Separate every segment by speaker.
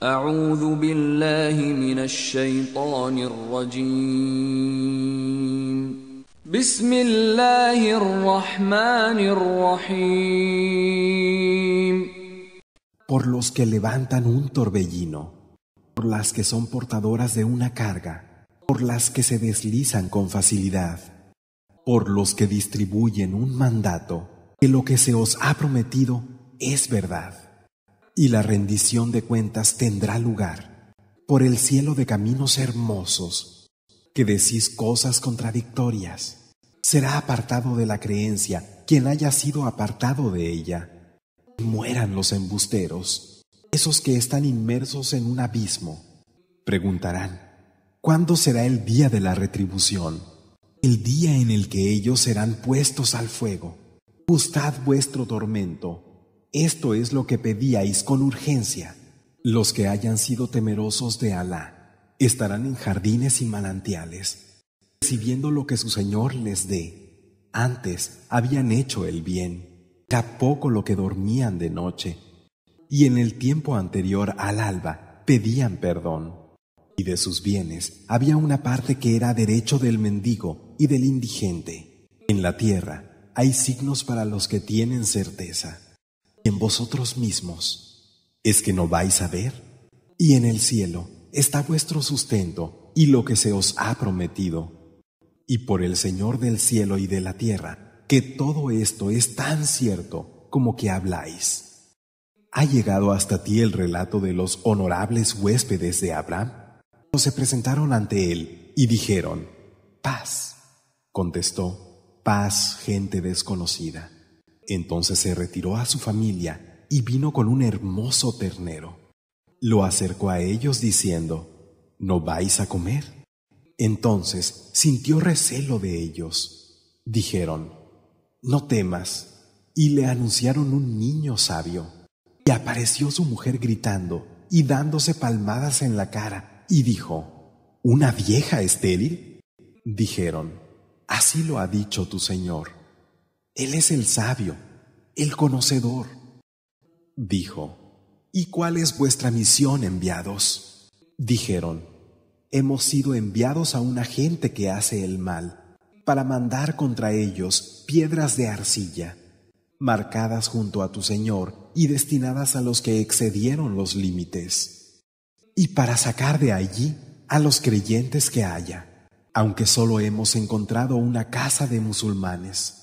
Speaker 1: Por los que levantan un torbellino, por las que son portadoras de una carga, por las que se deslizan con facilidad, por los que distribuyen un mandato, que lo que se os ha prometido es verdad y la rendición de cuentas tendrá lugar por el cielo de caminos hermosos, que decís cosas contradictorias. Será apartado de la creencia quien haya sido apartado de ella. Mueran los embusteros, esos que están inmersos en un abismo. Preguntarán, ¿cuándo será el día de la retribución? El día en el que ellos serán puestos al fuego. Gustad vuestro tormento esto es lo que pedíais con urgencia. Los que hayan sido temerosos de Alá estarán en jardines y manantiales, recibiendo lo que su Señor les dé. Antes habían hecho el bien, tampoco lo que dormían de noche, y en el tiempo anterior al alba pedían perdón. Y de sus bienes había una parte que era derecho del mendigo y del indigente. En la tierra hay signos para los que tienen certeza en vosotros mismos. ¿Es que no vais a ver? Y en el cielo está vuestro sustento y lo que se os ha prometido. Y por el Señor del cielo y de la tierra, que todo esto es tan cierto como que habláis. ¿Ha llegado hasta ti el relato de los honorables huéspedes de Abraham? O se presentaron ante él y dijeron, paz. Contestó, paz, gente desconocida. Entonces se retiró a su familia y vino con un hermoso ternero. Lo acercó a ellos diciendo, ¿No vais a comer? Entonces sintió recelo de ellos. Dijeron, No temas. Y le anunciaron un niño sabio. Y apareció su mujer gritando y dándose palmadas en la cara, y dijo, ¿Una vieja estéril? Dijeron, Así lo ha dicho tu Señor. Él es el sabio, el conocedor. Dijo, ¿y cuál es vuestra misión, enviados? Dijeron, hemos sido enviados a una gente que hace el mal, para mandar contra ellos piedras de arcilla, marcadas junto a tu Señor y destinadas a los que excedieron los límites, y para sacar de allí a los creyentes que haya, aunque solo hemos encontrado una casa de musulmanes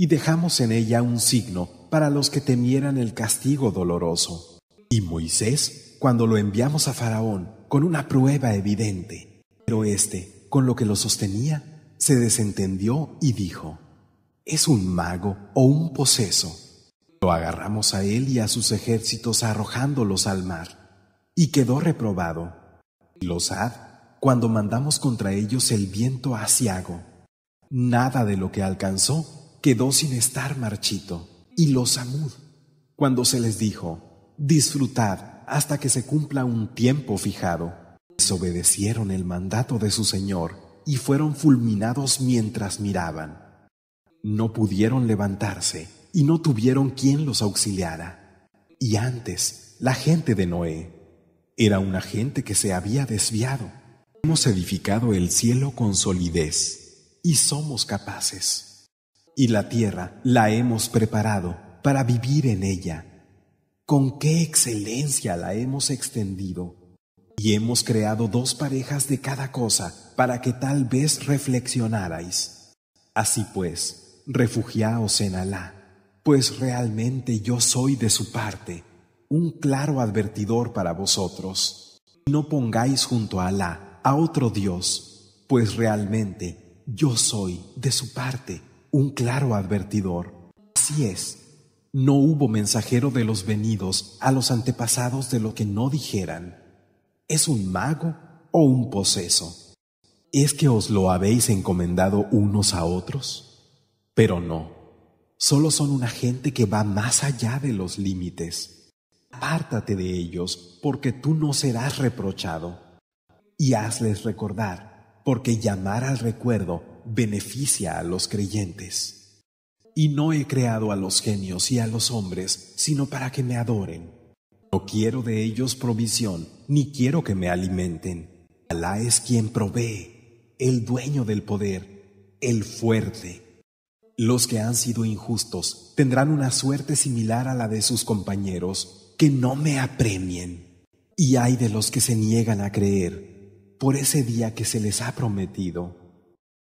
Speaker 1: y dejamos en ella un signo para los que temieran el castigo doloroso. Y Moisés, cuando lo enviamos a Faraón, con una prueba evidente, pero éste, con lo que lo sostenía, se desentendió y dijo, ¿es un mago o un poseso? Lo agarramos a él y a sus ejércitos arrojándolos al mar, y quedó reprobado. Los had, cuando mandamos contra ellos el viento asiago, nada de lo que alcanzó quedó sin estar marchito, y los amud cuando se les dijo, disfrutad hasta que se cumpla un tiempo fijado, desobedecieron el mandato de su Señor y fueron fulminados mientras miraban. No pudieron levantarse y no tuvieron quien los auxiliara. Y antes, la gente de Noé era una gente que se había desviado. Hemos edificado el cielo con solidez y somos capaces y la tierra la hemos preparado para vivir en ella. Con qué excelencia la hemos extendido. Y hemos creado dos parejas de cada cosa para que tal vez reflexionarais. Así pues, refugiaos en Alá, pues realmente yo soy de su parte, un claro advertidor para vosotros. No pongáis junto a Alá a otro Dios, pues realmente yo soy de su parte un claro advertidor. Así es, no hubo mensajero de los venidos a los antepasados de lo que no dijeran. ¿Es un mago o un poseso? ¿Es que os lo habéis encomendado unos a otros? Pero no, solo son una gente que va más allá de los límites. Apártate de ellos, porque tú no serás reprochado. Y hazles recordar, porque llamar al recuerdo beneficia a los creyentes. Y no he creado a los genios y a los hombres, sino para que me adoren. No quiero de ellos provisión, ni quiero que me alimenten. Alá es quien provee, el dueño del poder, el fuerte. Los que han sido injustos tendrán una suerte similar a la de sus compañeros, que no me apremien. Y hay de los que se niegan a creer, por ese día que se les ha prometido.